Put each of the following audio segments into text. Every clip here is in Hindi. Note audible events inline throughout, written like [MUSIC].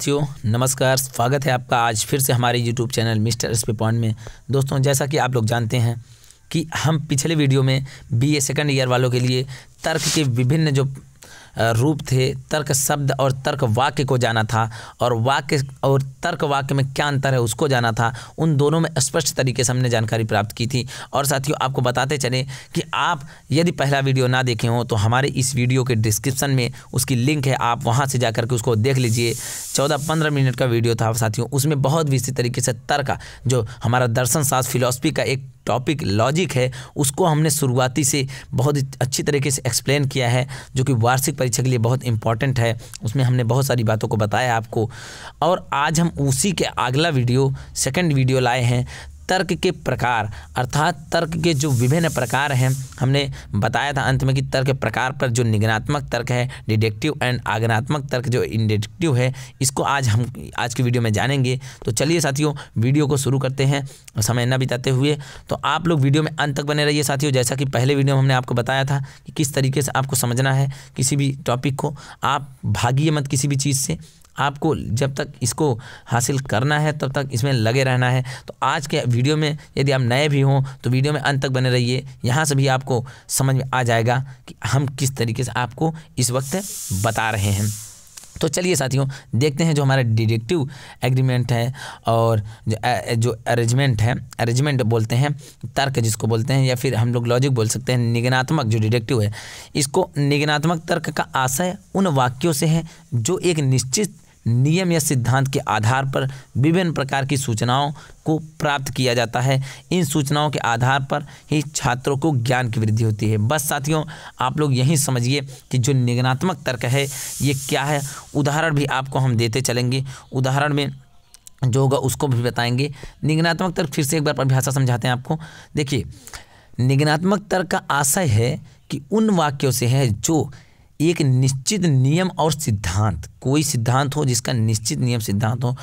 साथियों नमस्कार स्वागत है आपका आज फिर से हमारे YouTube channel mister S point में दोस्तों जैसा कि आप लोग जानते हैं कि हम पिछले वीडियो में बी ए सेकेंड ईयर वालों के लिए तर्क के विभिन्न जो रूप थे तर्क शब्द और तर्क वाक्य को जाना था और वाक्य और तर्क वाक्य में क्या अंतर है उसको जाना था उन दोनों में स्पष्ट तरीके से हमने जानकारी प्राप्त की थी और साथियों आपको बताते चले कि आप यदि पहला वीडियो ना देखे हों तो हमारे इस वीडियो के डिस्क्रिप्सन में उसकी लिंक है आप वहाँ से जा के उसको देख लीजिए चौदह पंद्रह मिनट का वीडियो था साथियों उसमें बहुत विस्तृत तरीके से तर्क जो हमारा दर्शन शास्त्र फिलोसफी का एक टॉपिक लॉजिक है उसको हमने शुरुआती से बहुत अच्छी तरीके से एक्सप्लेन किया है जो कि वार्षिक परीक्षा के लिए बहुत इंपॉर्टेंट है उसमें हमने बहुत सारी बातों को बताया आपको और आज हम उसी के अगला वीडियो सेकेंड वीडियो लाए हैं तर्क के प्रकार अर्थात तर्क के जो विभिन्न प्रकार हैं हमने बताया था अंत में कि तर्क प्रकार पर जो निगनात्मक तर्क है डिडेक्टिव एंड आगनात्मक तर्क जो इंडेक्टिव है इसको आज हम आज की वीडियो में जानेंगे तो चलिए साथियों वीडियो को शुरू करते हैं समय न बिताते हुए तो आप लोग वीडियो में अंत तक बने रहिए साथियों जैसा कि पहले वीडियो में हमने आपको बताया था कि किस तरीके से आपको समझना है किसी भी टॉपिक को आप भागिए मत किसी भी चीज़ से आपको जब तक इसको हासिल करना है तब तक इसमें लगे रहना है तो आज के वीडियो में यदि आप नए भी हों तो वीडियो में अंत तक बने रहिए यहाँ से भी आपको समझ में आ जाएगा कि हम किस तरीके से आपको इस वक्त बता रहे हैं तो चलिए साथियों देखते हैं जो हमारा डिडक्टिव एग्रीमेंट है और जो जो अरेंजमेंट है अरेंजमेंट बोलते हैं तर्क जिसको बोलते हैं या फिर हम लोग लॉजिक बोल सकते हैं निगनात्मक जो डिडक्टिव है इसको निगनात्मक तर्क का आशय उन वाक्यों से है जो एक निश्चित नियम या सिद्धांत के आधार पर विभिन्न प्रकार की सूचनाओं को प्राप्त किया जाता है इन सूचनाओं के आधार पर ही छात्रों को ज्ञान की वृद्धि होती है बस साथियों आप लोग यही समझिए कि जो निगनात्मक तर्क है ये क्या है उदाहरण भी आपको हम देते चलेंगे उदाहरण में जो होगा उसको भी बताएंगे निगनात्मक तर्क फिर से एक बार परिभाषा समझाते हैं आपको देखिए निगनात्मक तर्क का आशय है कि उन वाक्यों से है जो एक निश्चित नियम और सिद्धांत कोई सिद्धांत हो जिसका निश्चित नियम सिद्धांत हो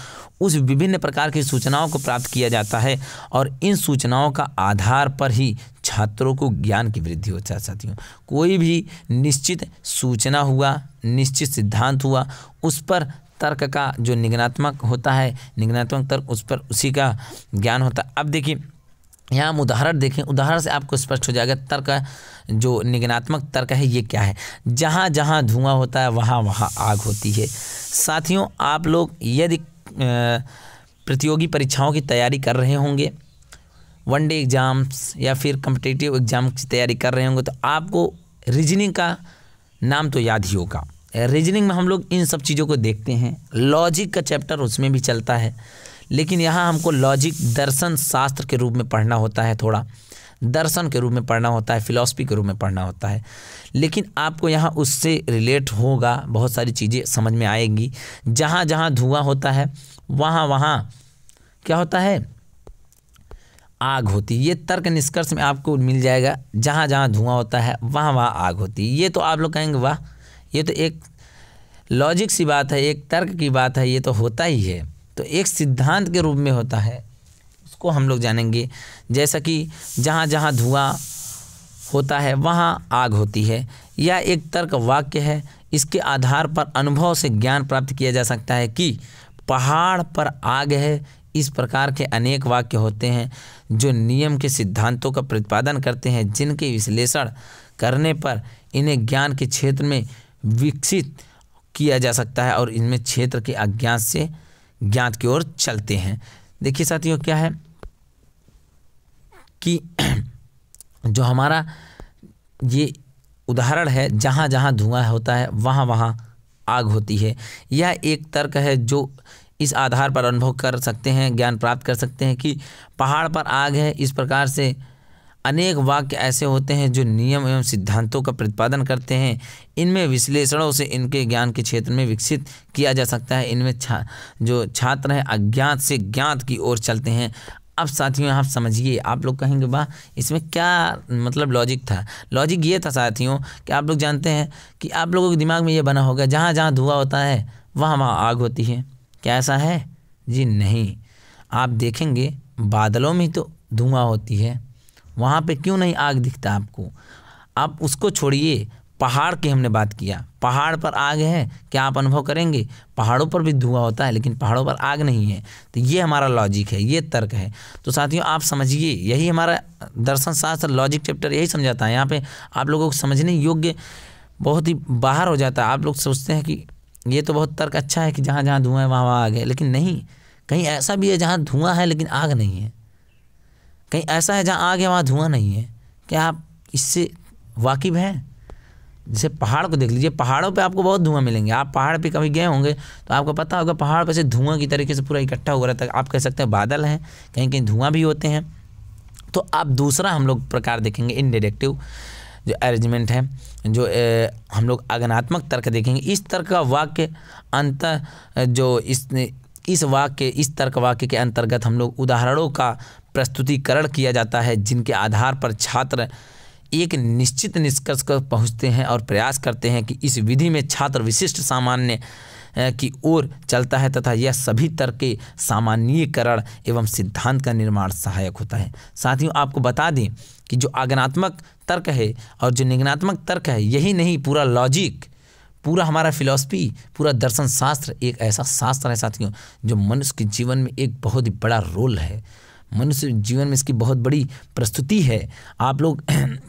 उस विभिन्न प्रकार की सूचनाओं को प्राप्त किया जाता है और इन सूचनाओं का आधार पर ही छात्रों को ज्ञान की वृद्धि हो साथियों कोई भी निश्चित सूचना हुआ निश्चित सिद्धांत हुआ उस पर तर्क का जो निगनात्मक होता है निगनात्मक तर्क उस पर उसी का ज्ञान होता है अब देखिए यहाँ हम उदाहरण देखें उदाहरण से आपको स्पष्ट हो जाएगा तर्क जो निगनात्मक तर्क है ये क्या है जहाँ जहाँ धुआं होता है वहाँ वहाँ आग होती है साथियों आप लोग यदि प्रतियोगी परीक्षाओं की तैयारी कर रहे होंगे वन डे एग्ज़ाम्स या फिर कम्पिटेटिव एग्ज़ाम की तैयारी कर रहे होंगे तो आपको रीजनिंग का नाम तो याद ही होगा रीजनिंग में हम लोग इन सब चीज़ों को देखते हैं लॉजिक का चैप्टर उसमें भी चलता है लेकिन यहाँ हमको लॉजिक दर्शन शास्त्र के रूप में पढ़ना होता है थोड़ा दर्शन के रूप में पढ़ना होता है फिलॉसफी के रूप में पढ़ना होता है लेकिन आपको यहाँ उससे रिलेट होगा बहुत सारी चीज़ें समझ में आएगी जहाँ जहाँ धुआं होता है वहाँ वहाँ क्या होता है आग होती ये तर्क निष्कर्ष में आपको मिल जाएगा जहाँ जहाँ धुआं होता है वहाँ वहाँ आग होती ये तो आप लोग कहेंगे वाह ये तो एक लॉजिक सी बात है एक तर्क की बात है ये तो होता ही है तो एक सिद्धांत के रूप में होता है उसको हम लोग जानेंगे जैसा कि जहाँ जहाँ धुआं होता है वहाँ आग होती है यह एक तर्क वाक्य है इसके आधार पर अनुभव से ज्ञान प्राप्त किया जा सकता है कि पहाड़ पर आग है इस प्रकार के अनेक वाक्य होते हैं जो नियम के सिद्धांतों का प्रतिपादन करते हैं जिनके विश्लेषण करने पर इन्हें ज्ञान के क्षेत्र में विकसित किया जा सकता है और इनमें क्षेत्र के अज्ञात से ज्ञात की ओर चलते हैं देखिए साथियों क्या है कि [CLEARS THROAT] जो हमारा ये उदाहरण है जहाँ जहाँ धुआं होता है वहाँ वहाँ आग होती है यह एक तर्क है जो इस आधार पर अनुभव कर सकते हैं ज्ञान प्राप्त कर सकते हैं कि पहाड़ पर आग है इस प्रकार से अनेक वाक्य ऐसे होते हैं जो नियम एवं सिद्धांतों का प्रतिपादन करते हैं इनमें विश्लेषणों से इनके ज्ञान के क्षेत्र में विकसित किया जा सकता है इनमें छा जो छात्र हैं अज्ञात से ज्ञात की ओर चलते हैं अब साथियों आप समझिए आप लोग कहेंगे वाह इसमें क्या मतलब लॉजिक था लॉजिक ये था साथियों कि आप लोग जानते हैं कि आप लोगों के दिमाग में ये बना होगा जहाँ जहाँ धुआं होता है वहाँ वहाँ आग होती है क्या ऐसा है जी नहीं आप देखेंगे बादलों में तो धुआं होती है वहाँ पे क्यों नहीं आग दिखता आपको आप उसको छोड़िए पहाड़ की हमने बात किया पहाड़ पर आग है क्या आप अनुभव करेंगे पहाड़ों पर भी धुआं होता है लेकिन पहाड़ों पर आग नहीं है तो ये हमारा लॉजिक है ये तर्क है तो साथियों आप समझिए यही हमारा दर्शन शास्त्र लॉजिक चैप्टर यही समझाता है यहाँ पे आप लोगों को समझने योग्य बहुत ही बाहर हो जाता है आप लोग सोचते हैं कि ये तो बहुत तर्क अच्छा है कि जहाँ जहाँ धुआं है वहाँ वहाँ आग है लेकिन नहीं कहीं ऐसा भी है जहाँ धुआं है लेकिन आग नहीं है कहीं ऐसा है जहाँ आग या वहाँ धुआं नहीं है क्या आप इससे वाकिफ़ हैं जैसे पहाड़ को देख लीजिए पहाड़ों पे आपको बहुत धुआं मिलेंगे आप पहाड़ पे कभी गए होंगे तो आपको पता होगा पहाड़ पर से धुआं की तरीके से पूरा इकट्ठा हो रहा था आप कह सकते हैं बादल हैं कहीं कहीं धुआं भी होते हैं तो आप दूसरा हम लोग प्रकार देखेंगे इनडिडेक्टिव जो अरेंजमेंट है जो ए, हम लोग अगनात्मक तर्क देखेंगे इस तर्क का वाक्य अंत जो इस इस वाक्य इस तर्क वाक्य के अंतर्गत हम लोग उदाहरणों का प्रस्तुतिकरण किया जाता है जिनके आधार पर छात्र एक निश्चित निष्कर्ष पर पहुँचते हैं और प्रयास करते हैं कि इस विधि में छात्र विशिष्ट सामान्य की ओर चलता है तथा यह सभी तर्क के सामान्यकरण एवं सिद्धांत का निर्माण सहायक होता है साथियों आपको बता दें कि जो आगनात्मक तर्क है और जो निगनात्मक तर्क है यही नहीं पूरा लॉजिक पूरा हमारा फिलॉसफी पूरा दर्शन शास्त्र एक ऐसा शास्त्र है साथियों जो मनुष्य के जीवन में एक बहुत ही बड़ा रोल है मनुष्य जीवन में इसकी बहुत बड़ी प्रस्तुति है आप लोग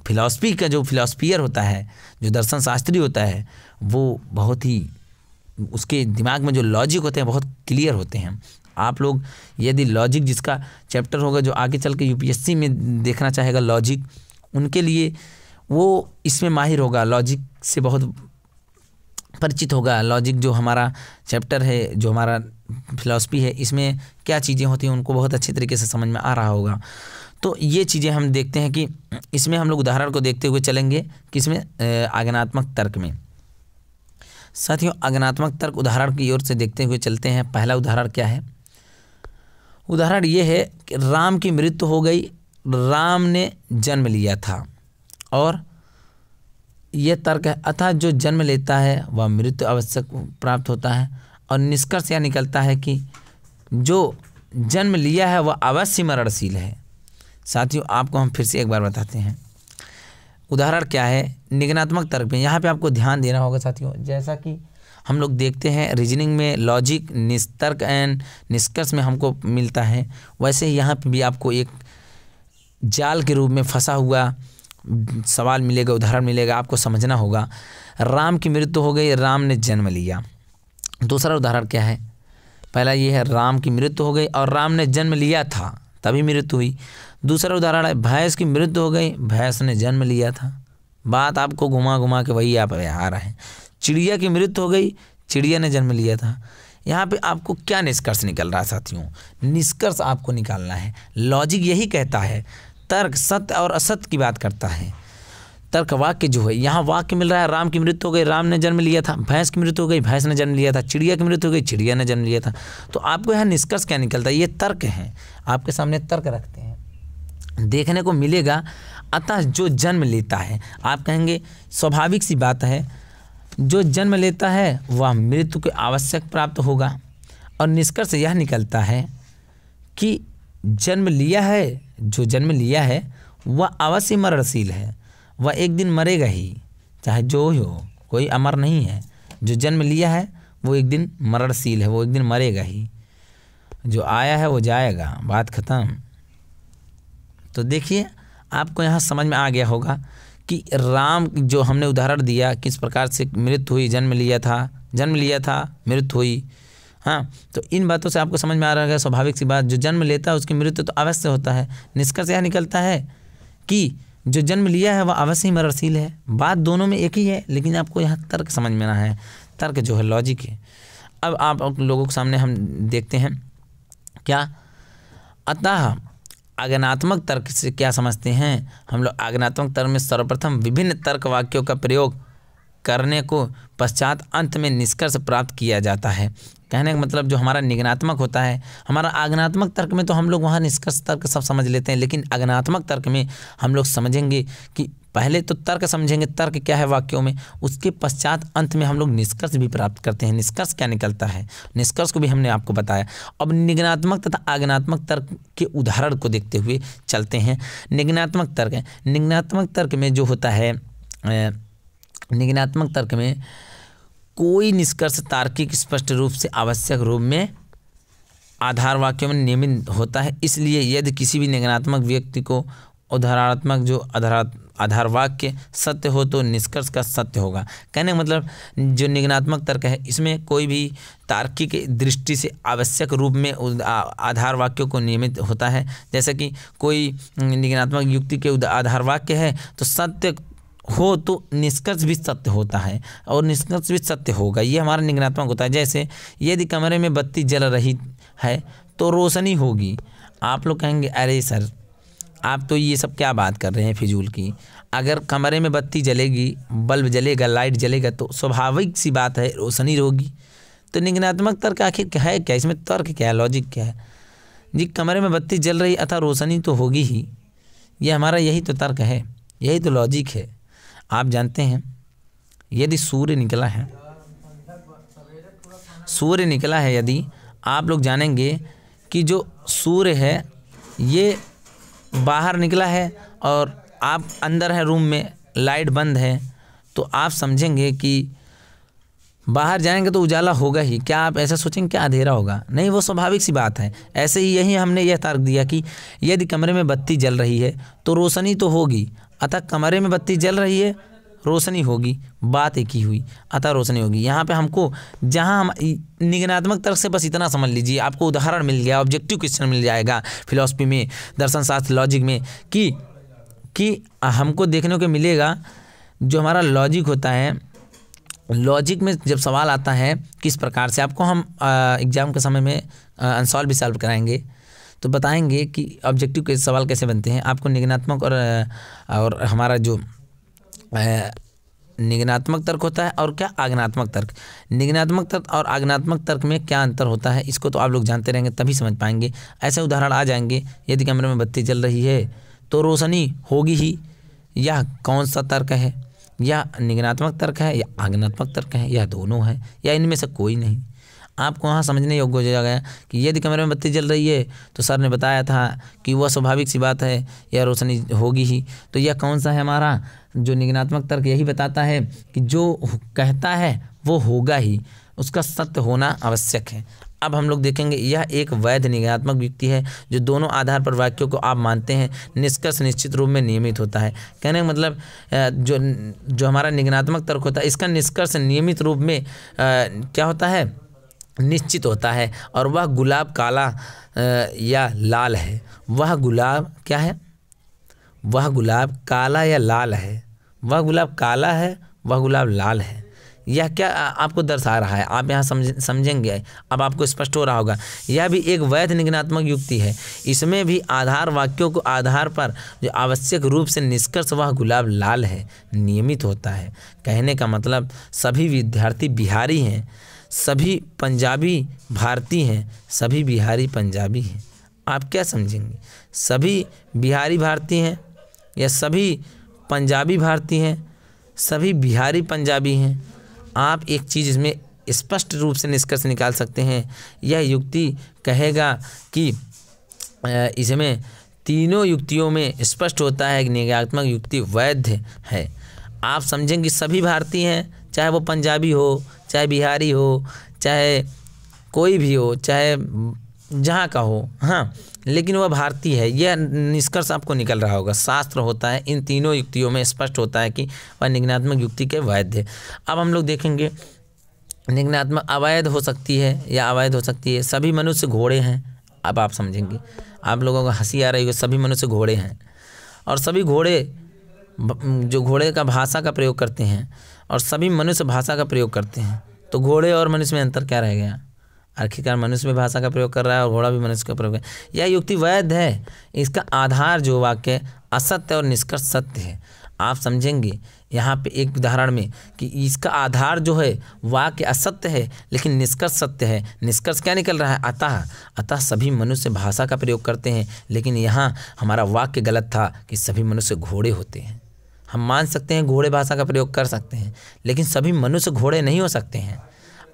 [CLEARS THROAT] फिलॉसफी का जो फिलासफियर होता है जो दर्शन शास्त्री होता है वो बहुत ही उसके दिमाग में जो लॉजिक होते हैं बहुत क्लियर होते हैं आप लोग यदि लॉजिक जिसका चैप्टर होगा जो आगे चल के यू में देखना चाहेगा लॉजिक उनके लिए वो इसमें माहिर होगा लॉजिक से बहुत परिचित होगा लॉजिक जो हमारा चैप्टर है जो हमारा फिलॉसफी है इसमें क्या चीज़ें होती हैं उनको बहुत अच्छे तरीके से समझ में आ रहा होगा तो ये चीज़ें हम देखते हैं कि इसमें हम लोग उदाहरण को देखते हुए चलेंगे कि इसमें आगनात्मक तर्क में साथियों आगनात्मक तर्क उदाहरण की ओर से देखते हुए चलते हैं पहला उदाहरण क्या है उदाहरण ये है कि राम की मृत्यु हो गई राम ने जन्म लिया था और यह तर्क है अथा जो जन्म लेता है वह मृत्यु आवश्यक प्राप्त होता है और निष्कर्ष यह निकलता है कि जो जन्म लिया है वह अवश्य मरणशील है साथियों आपको हम फिर से एक बार बताते हैं उदाहरण क्या है निगनात्मक तर्क में यहाँ पे आपको ध्यान देना होगा साथियों जैसा कि हम लोग देखते हैं रीजनिंग में लॉजिक निस्तर्क एंड निष्कर्ष में हमको मिलता है वैसे यहाँ पर भी आपको एक जाल के रूप में फंसा हुआ सवाल मिलेगा उदाहरण मिलेगा आपको समझना होगा राम की मृत्यु हो गई राम ने जन्म लिया दूसरा उदाहरण क्या है पहला ये है राम की मृत्यु हो गई और राम ने जन्म लिया था तभी मृत्यु हुई दूसरा उदाहरण है भैंस की मृत्यु हो गई भैंस ने जन्म लिया था बात आपको घुमा घुमा के वही आप आ रहे हैं चिड़िया की मृत्यु हो गई चिड़िया ने जन्म लिया था यहाँ पे आपको क्या निष्कर्ष निकल रहा है साथियों निष्कर्ष आपको निकालना है लॉजिक यही कहता है तर्क सत्य और असत्य की बात करता है तर्क वाक्य जो है यहाँ वाक्य मिल रहा है राम की मृत्यु हो गई राम ने जन्म लिया था भैंस की मृत्यु हो गई भैंस ने जन्म लिया था चिड़िया की मृत्यु हो गई चिड़िया ने जन्म लिया था तो आपको यहाँ निष्कर्ष क्या निकलता है ये तर्क हैं आपके सामने तर्क रखते हैं देखने को मिलेगा अतः जो जन्म लेता है आप कहेंगे स्वाभाविक सी बात है जो जन्म लेता है वह मृत्यु के आवश्यक प्राप्त होगा और निष्कर्ष यह निकलता है कि जन्म लिया है जो जन्म लिया है वह अवश्य मरणशील है वह एक दिन मरेगा ही चाहे जो ही हो कोई अमर नहीं है जो जन्म लिया है वो एक दिन मरणशील है वो एक दिन मरेगा ही जो आया है वो जाएगा बात ख़त्म तो देखिए आपको यहाँ समझ में आ गया होगा कि राम जो हमने उदाहरण दिया किस प्रकार से मृत्यु हुई जन्म लिया था जन्म लिया था मृत्यु हुई हाँ तो इन बातों से आपको समझ में आ रहा है स्वाभाविक सी बात जो जन्म लेता है उसकी मृत्यु तो अवश्य होता है निष्कर्ष यह निकलता है कि जो जन्म लिया है वह अवश्य ही मरणशील है बात दोनों में एक ही है लेकिन आपको यहाँ तर्क समझ में ना है तर्क जो है लॉजिक है अब आप लोगों के सामने हम देखते हैं क्या अतः आगनात्मक तर्क से क्या समझते हैं हम लोग आगनात्मक तर्क में सर्वप्रथम विभिन्न तर्क वाक्यों का प्रयोग करने को पश्चात अंत में निष्कर्ष प्राप्त किया जाता है कहने का मतलब जो हमारा निगनात्मक होता है हमारा आगनात्मक तर्क में तो हम लोग वहाँ निष्कर्ष तर्क सब समझ लेते हैं लेकिन अग्नात्मक तर्क में हम लोग समझेंगे कि पहले तो तर्क समझेंगे तर्क क्या है वाक्यों में उसके पश्चात अंत में हम लोग निष्कर्ष भी प्राप्त करते हैं निष्कर्ष क्या निकलता है निष्कर्ष को भी हमने आपको बताया अब निगनात्मक तथा आगनात्मक तर्क के उदाहरण को देखते हुए चलते हैं निगनात्मक तर्क निगनात्मक तर्क में जो होता है निगनात्मक तर्क में कोई निष्कर्ष तार्किक स्पष्ट रूप से आवश्यक रूप में आधार वाक्यों में नियमित होता है इसलिए यदि किसी भी निगनात्मक व्यक्ति को उदाहरणात्मक जो आधार आधार वाक्य सत्य हो तो निष्कर्ष का सत्य होगा कहने का मतलब जो निगनात्मक तर्क है इसमें कोई भी तार्किक दृष्टि से आवश्यक रूप में आधार वाक्यों को नियमित होता है जैसे कि कोई निगनात्मक युक्ति के आधार वाक्य है तो सत्य हो तो निष्कर्ष भी सत्य होता है और निष्कर्ष भी सत्य होगा ये हमारा निगनात्मक होता है जैसे यदि कमरे में बत्ती जल रही है तो रोशनी होगी आप लोग कहेंगे अरे सर आप तो ये सब क्या बात कर रहे हैं फिजूल की अगर कमरे में बत्ती जलेगी बल्ब जलेगा लाइट जलेगा तो स्वाभाविक सी बात है रोशनी होगी तो निगनात्मक तर्क आखिर है क्या इसमें तर्क क्या है लॉजिक क्या है जी कमरे में बत्ती जल रही अथा रोशनी तो होगी ही ये हमारा यही तो तर्क है यही तो लॉजिक है आप जानते हैं यदि सूर्य निकला है सूर्य निकला है यदि आप लोग जानेंगे कि जो सूर्य है ये बाहर निकला है और आप अंदर है रूम में लाइट बंद है तो आप समझेंगे कि बाहर जाएंगे तो उजाला होगा ही क्या आप ऐसा सोचेंगे क्या अंधेरा होगा नहीं वो स्वाभाविक सी बात है ऐसे ही यही हमने यह तर्क दिया कि यदि कमरे में बत्ती जल रही है तो रोशनी तो होगी अतः कमरे में बत्ती जल रही है रोशनी होगी बात एक ही हुई अतः रोशनी होगी यहाँ पे हमको जहाँ हम निगनात्मक तर्क से बस इतना समझ लीजिए आपको उदाहरण मिल गया ऑब्जेक्टिव क्वेश्चन मिल जाएगा फिलोसफी में दर्शन शास्त्र लॉजिक में कि कि हमको देखने को मिलेगा जो हमारा लॉजिक होता है लॉजिक में जब सवाल आता है किस प्रकार से आपको हम एग्ज़ाम के समय में अनसॉल्व भी सॉल्व कराएंगे तो बताएंगे कि ऑब्जेक्टिव के सवाल कैसे बनते हैं आपको निगनात्मक और और हमारा जो निगनात्मक तर्क होता है और क्या आगनात्मक तर्क निगनात्मक तर्क और आगनात्मक तर्क में क्या अंतर होता है इसको तो आप लोग जानते रहेंगे तभी समझ पाएंगे ऐसे उदाहरण आ जाएंगे यदि कमरे में बत्ती जल रही है तो रोशनी होगी ही यह कौन सा तर्क है यह निगनात्मक तर्क है या आगनात्मक तर्क है यह दोनों है या इनमें से कोई नहीं आपको वहाँ समझने योग्य हो जाएगा कि यदि कमरे में बत्ती जल रही है तो सर ने बताया था कि वह स्वाभाविक सी बात है यह रोशनी होगी ही तो यह कौन सा है हमारा जो निगनात्मक तर्क यही बताता है कि जो कहता है वो होगा ही उसका सत्य होना आवश्यक है अब हम लोग देखेंगे यह एक वैध निगमात्मक व्यक्ति है जो दोनों आधार पर वाक्यों को आप मानते हैं निष्कर्ष निश्चित रूप में नियमित होता है कहने का मतलब जो जो हमारा निगमात्मक तर्क होता है इसका निष्कर्ष नियमित रूप में क्या होता है निश्चित होता है और वह गुलाब काला या लाल है वह गुलाब क्या है वह गुलाब काला या लाल है वह गुलाब काला है वह गुलाब लाल है यह क्या आपको दर्शा रहा है आप यहाँ समझ समझेंगे अब आपको स्पष्ट हो रहा होगा यह भी एक वैध निगनात्मक युक्ति है इसमें भी आधार वाक्यों को आधार पर जो आवश्यक रूप से निष्कर्ष वह गुलाब लाल है नियमित होता है कहने का मतलब सभी विद्यार्थी बिहारी हैं सभी पंजाबी भारतीय हैं सभी बिहारी पंजाबी हैं आप क्या समझेंगे सभी बिहारी भारतीय हैं या सभी पंजाबी भारतीय हैं सभी बिहारी पंजाबी हैं आप एक चीज़ इसमें स्पष्ट इस रूप से निष्कर्ष निकाल सकते हैं यह युक्ति कहेगा कि इसमें तीनों युक्तियों में स्पष्ट होता है कि निगात्मक युक्ति वैध है आप समझें कि सभी भारतीय हैं चाहे वो पंजाबी हो चाहे बिहारी हो चाहे कोई भी हो चाहे जहाँ का हो हाँ लेकिन वह भारतीय है यह निष्कर्ष आपको निकल रहा होगा शास्त्र होता है इन तीनों युक्तियों में स्पष्ट होता है कि वह निगनात्मक युक्ति के वैध है अब हम लोग देखेंगे निगनात्मक अवैध हो सकती है या अवैध हो सकती है सभी मनुष्य घोड़े हैं अब आप समझेंगे आप लोगों को हंसी आ रही होगी सभी मनुष्य घोड़े हैं और सभी घोड़े जो घोड़े का भाषा का प्रयोग करते हैं और सभी मनुष्य भाषा का प्रयोग करते हैं तो घोड़े और मनुष्य में अंतर क्या रह गया आखिरकार मनुष्य भी भाषा का प्रयोग कर रहा है और घोड़ा भी मनुष्य का प्रयोग कर यह युक्ति वैध है इसका आधार जो वाक्य असत्य और निष्कर्ष सत्य है आप समझेंगे यहाँ पे एक उदाहरण में कि इसका आधार जो है वाक्य असत्य है लेकिन निष्कर्ष सत्य है निष्कर्ष क्या निकल रहा है अतः अतः सभी मनुष्य भाषा का प्रयोग करते हैं लेकिन यहाँ हमारा वाक्य गलत था कि सभी मनुष्य घोड़े होते हैं हम मान सकते हैं घोड़े भाषा का प्रयोग कर सकते हैं लेकिन सभी मनुष्य घोड़े नहीं हो सकते हैं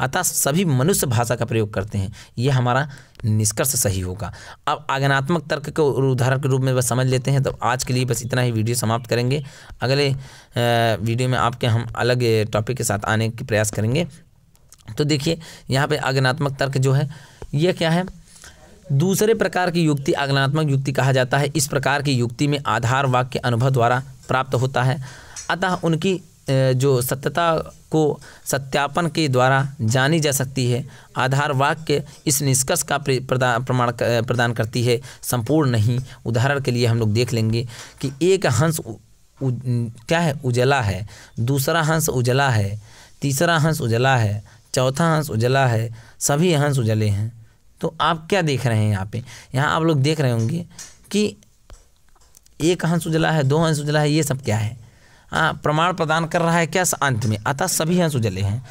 अतः सभी मनुष्य भाषा का प्रयोग करते हैं यह हमारा निष्कर्ष सही होगा अब आगनात्मक तर्क को उदाहरण के रूप में बस समझ लेते हैं तो आज के लिए बस इतना ही वीडियो समाप्त करेंगे अगले वीडियो में आपके हम अलग टॉपिक के साथ आने के प्रयास करेंगे तो देखिए यहाँ पे आगनात्मक तर्क जो है यह क्या है दूसरे प्रकार की युक्ति आगनात्मक युक्ति कहा जाता है इस प्रकार की युक्ति में आधार वाक्य अनुभव द्वारा प्राप्त होता है अतः उनकी जो सत्यता को सत्यापन के द्वारा जानी जा सकती है आधार वाक्य इस निष्कर्ष का प्रमाण प्रदान करती है संपूर्ण नहीं उदाहरण के लिए हम लोग देख लेंगे कि एक हंस उ, उ, क्या है उजला है दूसरा हंस उजला है तीसरा हंस उजला है चौथा हंस उजला है सभी हंस उजले हैं तो आप क्या देख रहे हैं यहाँ पे यहाँ आप लोग देख रहे होंगे कि एक हंस उजला है दो हंस उजला है ये सब क्या है प्रमाण प्रदान कर रहा है क्या अंत में अतः सभी हंस उजले हैं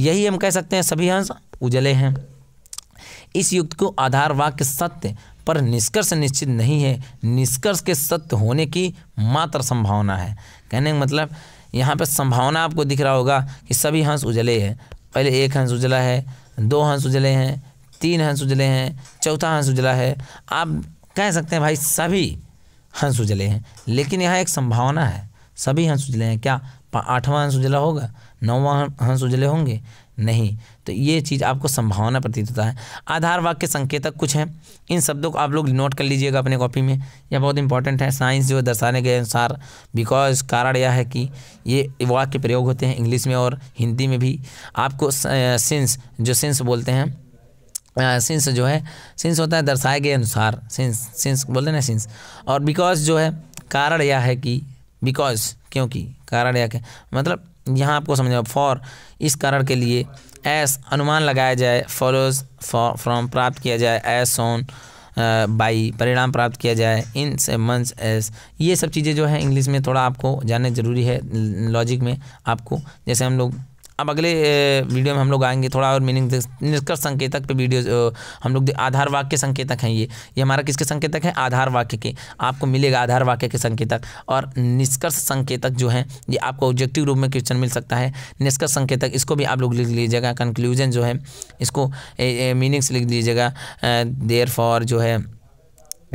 यही हम कह सकते हैं सभी हंस उजले हैं इस युक्त को आधार वाक्य सत्य पर निष्कर्ष निश्चित नहीं है निष्कर्ष के सत्य होने की मात्र संभावना है कहने का मतलब यहाँ पर संभावना आपको दिख रहा होगा कि सभी हंस उजले हैं पहले एक हंस उजला है दो हंस उजले हैं तीन हंस उजले हैं चौथा हंस उजला है आप कह सकते हैं भाई सभी हंस उजले हैं लेकिन यहाँ एक संभावना है सभी हंस उजले हैं क्या आठवां हंस उजला होगा नौवां हंस उजले होंगे नहीं तो ये चीज़ आपको संभावना प्रतीत होता है आधार वाक्य संकेतक कुछ हैं इन शब्दों को आप लोग नोट कर लीजिएगा अपने कॉपी में यह बहुत इंपॉर्टेंट है साइंस जो दर्शाने के अनुसार बिकॉज कारण यह है कि ये वाक्य प्रयोग होते हैं इंग्लिश में और हिंदी में भी आपको सिंस जो सिंस बोलते हैं सिंस जो है सिंस होता है दर्शाए गए अनुसार सिंस सिंस बोलते ना सिंस और बिकॉज जो है कारण यह है कि बिकॉज क्योंकि कारण या क्या मतलब यहाँ आपको समझ फॉर इस कारण के लिए एस अनुमान लगाया जाए फॉलोज फ्रॉम प्राप्त किया जाए एस ऑन बाई परिणाम प्राप्त किया जाए इन से मंस एस ये सब चीज़ें जो है इंग्लिश में थोड़ा आपको जानना ज़रूरी है लॉजिक में आपको जैसे हम लोग अब अगले वीडियो में हम लोग आएंगे थोड़ा और मीनिंग निष्कर्ष संकेतक पे वीडियो हम लोग आधार वाक्य संकेतक हैं ये ये हमारा किसके संकेतक है आधार वाक्य के आपको मिलेगा आधार वाक्य के संकेतक और निष्कर्ष संकेतक जो है ये आपको ऑब्जेक्टिव रूप में क्वेश्चन मिल सकता है निष्कर्ष संकेतक इसको भी आप लोग लिख लीजिएगा कंक्लूजन जो है इसको मीनिंग्स लिख लीजिएगा देयर फॉर जो है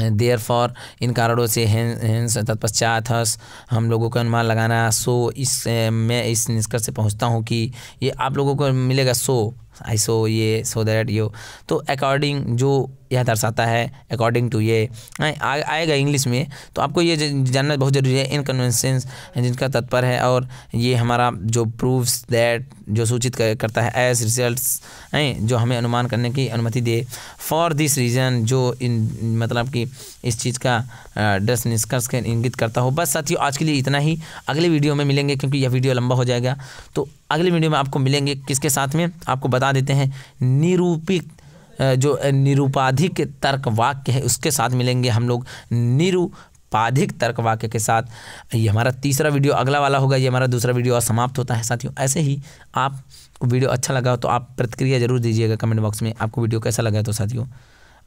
देयर फॉर इन कारणों से हेंस तत्पश्चात हस हम लोगों को अनुमान लगाना सो इस मैं इस निष्कर्ष से पहुंचता हूं कि ये आप लोगों को मिलेगा सो आई सो ये सो दैट यो तो अकॉर्डिंग जो यह दर्शाता है अकॉर्डिंग टू ये हाँ, आएगा इंग्लिश में तो आपको ये जानना बहुत ज़रूरी है इनकन्वेंसेंस जिनका तत्पर है और ये हमारा जो प्रूफ्स दैट जो सूचित करता है एस रिजल्ट्स हैं जो हमें अनुमान करने की अनुमति दे फॉर दिस रीज़न जो इन मतलब कि इस चीज़ का डस निष्कर्ष के इंगित करता हो बस साथियों आज के लिए इतना ही अगले वीडियो में मिलेंगे क्योंकि यह वीडियो लंबा हो जाएगा तो अगले वीडियो में आपको मिलेंगे किसके साथ में आपको बता देते हैं निरूपित जो निरुपाधिक तर्क वाक्य है उसके साथ मिलेंगे हम लोग निरु पाधिक तर्क वाक्य के साथ ये हमारा तीसरा वीडियो अगला वाला होगा ये हमारा दूसरा वीडियो और समाप्त होता है साथियों ऐसे ही आपको वीडियो अच्छा लगा हो तो आप प्रतिक्रिया जरूर दीजिएगा कमेंट बॉक्स में आपको वीडियो कैसा लगा तो साथियों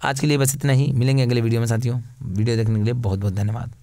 आज के लिए बस इतना ही मिलेंगे अगले वीडियो में साथियों वीडियो देखने के लिए बहुत बहुत धन्यवाद